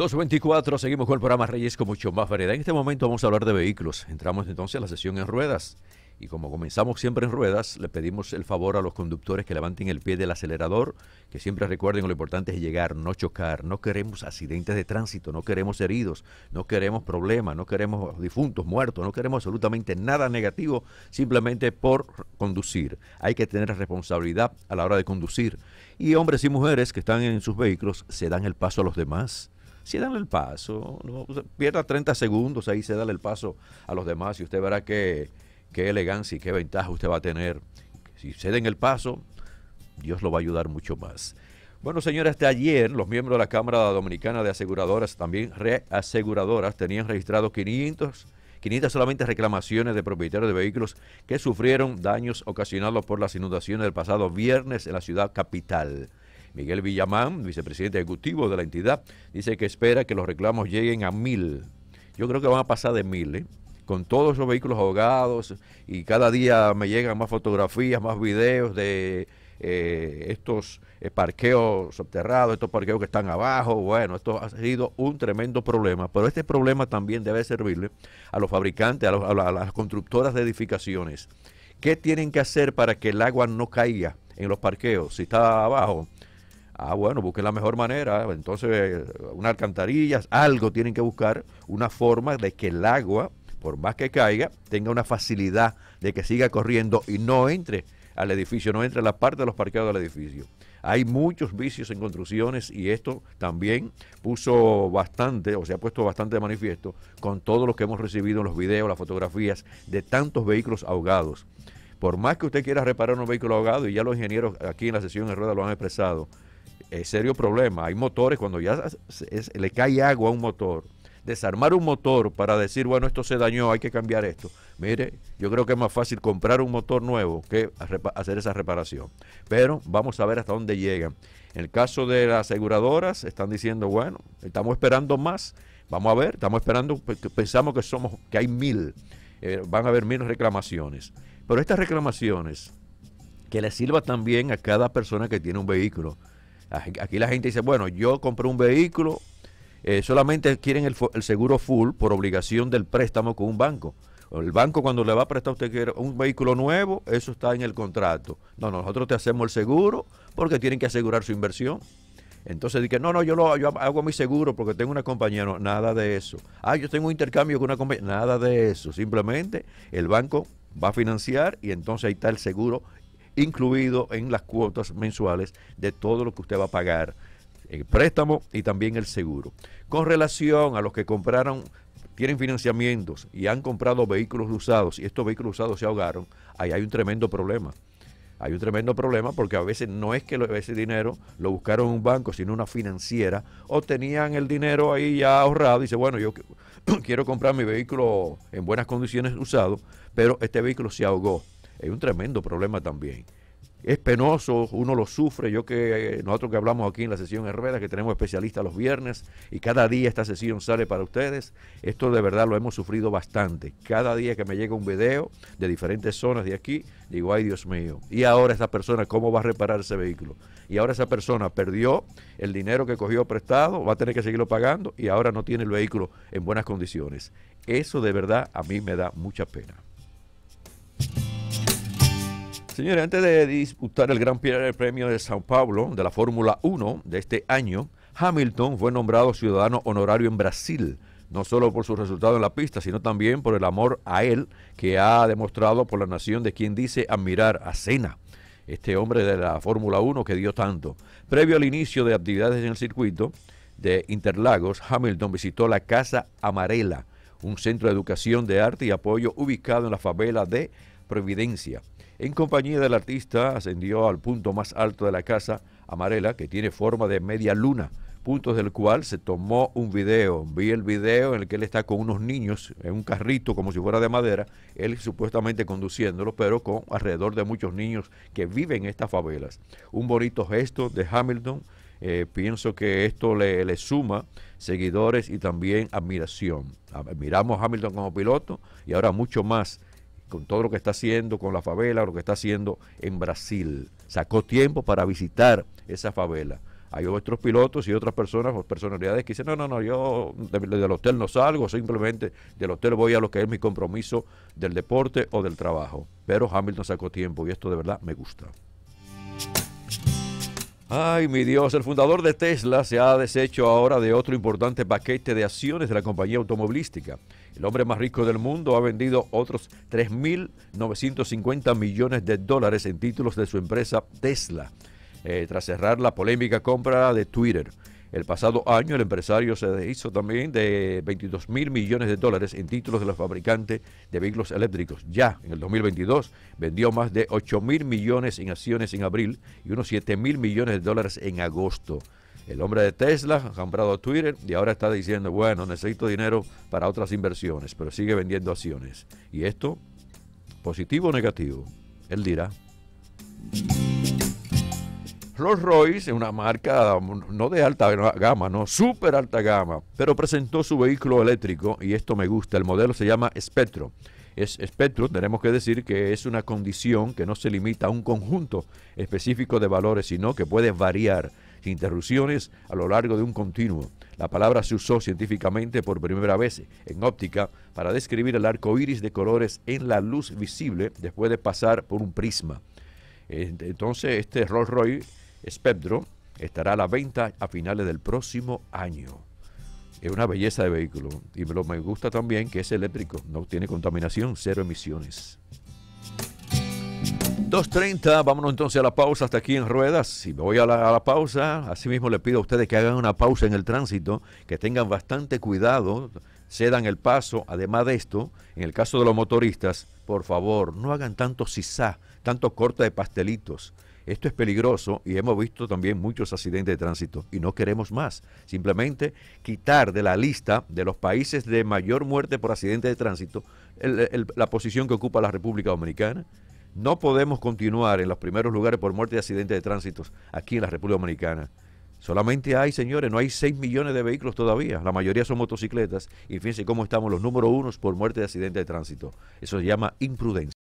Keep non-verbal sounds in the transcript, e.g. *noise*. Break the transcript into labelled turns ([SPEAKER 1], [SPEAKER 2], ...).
[SPEAKER 1] 224, seguimos con el programa Reyes con mucho más variedad. En este momento vamos a hablar de vehículos. Entramos entonces a la sesión en ruedas. Y como comenzamos siempre en ruedas, le pedimos el favor a los conductores que levanten el pie del acelerador, que siempre recuerden lo importante es llegar, no chocar, no queremos accidentes de tránsito, no queremos heridos, no queremos problemas, no queremos difuntos, muertos, no queremos absolutamente nada negativo simplemente por conducir. Hay que tener responsabilidad a la hora de conducir. Y hombres y mujeres que están en sus vehículos se dan el paso a los demás dan el paso, pierda 30 segundos ahí, se dan el paso a los demás y usted verá qué, elegancia y qué ventaja usted va a tener. Si se ceden el paso, Dios lo va a ayudar mucho más. Bueno, señores, hasta ayer los miembros de la Cámara Dominicana de Aseguradoras, también reaseguradoras, tenían registrado 500, 500 solamente reclamaciones de propietarios de vehículos que sufrieron daños ocasionados por las inundaciones del pasado viernes en la ciudad capital. Miguel Villamán, vicepresidente ejecutivo de la entidad, dice que espera que los reclamos lleguen a mil. Yo creo que van a pasar de mil, ¿eh? con todos los vehículos ahogados y cada día me llegan más fotografías, más videos de eh, estos eh, parqueos subterrados, estos parqueos que están abajo. Bueno, esto ha sido un tremendo problema, pero este problema también debe servirle a los fabricantes, a, las constructoras de edificaciones. ¿Qué tienen que hacer para que el agua no caiga en los parqueos si está abajo? Ah, bueno, busquen la mejor manera. Entonces, unas alcantarillas, algo tienen que buscar, una forma de que el agua, por más que caiga, tenga una facilidad de que siga corriendo y no entre al edificio, no entre a la parte de los parqueados del edificio. Hay muchos vicios en construcciones y esto también puso bastante, o se ha puesto bastante de manifiesto con todo lo que hemos recibido en los videos, las fotografías de tantos vehículos ahogados. Por más que usted quiera reparar un vehículo ahogado, y ya los ingenieros aquí en la sesión de rueda lo han expresado, es serio problema. Hay motores, cuando ya le cae agua a un motor, desarmar un motor para decir, bueno, esto se dañó, hay que cambiar esto. Mire, yo creo que es más fácil comprar un motor nuevo que hacer esa reparación. Pero vamos a ver hasta dónde llegan. En el caso de las aseguradoras, están diciendo, bueno, estamos esperando más. Vamos a ver, estamos esperando, pues, pensamos que somos, que hay mil, eh, van a haber mil reclamaciones. Pero estas reclamaciones, que les sirva también a cada persona que tiene un vehículo. Aquí la gente dice, bueno, yo compré un vehículo, eh, solamente quieren el, seguro full por obligación del préstamo con un banco. El banco cuando le va a prestar a usted un vehículo nuevo, eso está en el contrato. No, nosotros te hacemos el seguro porque tienen que asegurar su inversión. Entonces dice no, no, yo, hago mi seguro porque tengo una compañía. No, nada de eso. Ah, yo tengo un intercambio con una compañía. Nada de eso. Simplemente el banco va a financiar y entonces ahí está el seguro incluido en las cuotas mensuales de todo lo que usted va a pagar, el préstamo y también el seguro. Con relación a los que compraron, tienen financiamientos y han comprado vehículos usados y estos vehículos usados se ahogaron, ahí hay un tremendo problema. Hay un tremendo problema porque a veces no es que ese dinero lo buscaron en un banco, sino una financiera, o tenían el dinero ahí ya ahorrado y dice, bueno, yo *clears throat* quiero comprar mi vehículo en buenas condiciones usado, pero este vehículo se ahogó es un tremendo problema también. Es penoso, uno lo sufre. Yo que eh, nosotros que hablamos aquí en la sesión Herrera, que tenemos especialistas los viernes y cada día esta sesión sale para ustedes, esto de verdad lo hemos sufrido bastante. Cada día que me llega un video de diferentes zonas de aquí, digo, ay Dios mío, y ahora esta persona, ¿cómo va a reparar ese vehículo? Y ahora esa persona perdió el dinero que cogió prestado, va a tener que seguirlo pagando y ahora no tiene el vehículo en buenas condiciones. Eso de verdad a mí me da mucha pena. Señores, antes de disputar el Gran Premio de Sao Paulo de la Fórmula 1 de este año, Hamilton fue nombrado ciudadano honorario en Brasil, no solo por su resultado en la pista, sino también por el amor a él que ha demostrado por la nación de quien dice admirar a Cena, este hombre de la Fórmula 1 que dio tanto. Previo al inicio de actividades en el circuito de Interlagos, Hamilton visitó la Casa Amarela, un centro de educación de arte y apoyo ubicado en la favela de Providencia. En compañía del artista ascendió al punto más alto de la casa amarela, que tiene forma de media luna, puntos del cual se tomó un video. Vi el video en el que él está con unos niños en un carrito como si fuera de madera, él supuestamente conduciéndolo, pero con alrededor de muchos niños que viven en estas favelas. Un bonito gesto de Hamilton. Eh, pienso que esto le, le, suma seguidores y también admiración. Miramos a Hamilton como piloto y ahora mucho más con todo lo que está haciendo con la favela, lo que está haciendo en Brasil. Sacó tiempo para visitar esa favela. Hay otros pilotos y otras personas o personalidades que dicen, no, no, no, yo del hotel no salgo, simplemente del hotel voy a lo que es mi compromiso del deporte o del trabajo. Pero Hamilton sacó tiempo y esto de verdad me gusta. Ay, mi Dios, el fundador de Tesla se ha deshecho ahora de otro importante paquete de acciones de la compañía automovilística. El hombre más rico del mundo ha vendido otros 3.950 millones de dólares en títulos de su empresa Tesla, eh, tras cerrar la polémica compra de Twitter. El pasado año el empresario se deshizo también de 22 mil millones de dólares en títulos de los fabricantes de vehículos eléctricos. Ya en el 2022 vendió más de 8 mil millones en acciones en abril y unos 7 mil millones de dólares en agosto. El hombre de Tesla ha a Twitter y ahora está diciendo, bueno, necesito dinero para otras inversiones, pero sigue vendiendo acciones. ¿Y esto? ¿Positivo o negativo? Él dirá. Rolls Royce es una marca um, no de alta gama, no, super alta gama, pero presentó su vehículo eléctrico y esto me gusta. El modelo se llama Spectro. Es espectro, tenemos que decir que es una condición que no se limita a un conjunto específico de valores, sino que puede variar interrupciones a lo largo de un continuo. La palabra se usó científicamente por primera vez en óptica para describir el arco iris de colores en la luz visible después de pasar por un prisma. Entonces, este Rolls Royce Spectro estará a la venta a finales del próximo año. Es una belleza de vehículo y me, gusta también que es eléctrico, no tiene contaminación, cero emisiones. 2.30, vámonos entonces a la pausa hasta aquí en Ruedas. Si me voy a la, pausa, asimismo le pido a ustedes que hagan una pausa en el tránsito, que tengan bastante cuidado, cedan el paso. Además de esto, en el caso de los motoristas, por favor, no hagan tanto sisá, tanto corte de pastelitos. Esto es peligroso y hemos visto también muchos accidentes de tránsito y no queremos más. Simplemente quitar de la lista de los países de mayor muerte por accidente de tránsito la posición que ocupa la República Dominicana. No podemos continuar en los primeros lugares por muerte de accidentes de tránsito aquí en la República Dominicana. Solamente hay, señores, no hay 6 millones de vehículos todavía. La mayoría son motocicletas. Y fíjense cómo estamos los número unos por muerte de accidente de tránsito. Eso se llama imprudencia.